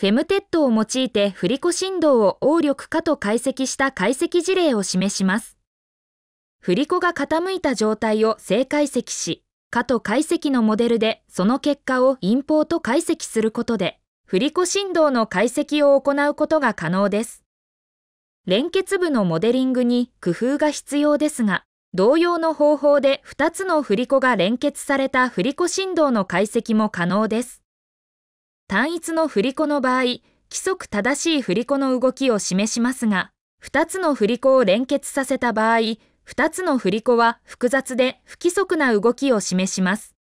フェムテッドを用いて振り子振動を応力かと解析した解析事例を示します。振り子が傾いた状態を正解析し、かと解析のモデルでその結果をインポート解析することで、振り子振動の解析を行うことが可能です。連結部のモデリングに工夫が必要ですが、同様の方法で2つの振り子が連結された振り子振動の解析も可能です。単一の振り子の場合、規則正しい振り子の動きを示しますが、2つの振り子を連結させた場合、2つの振り子は複雑で不規則な動きを示します。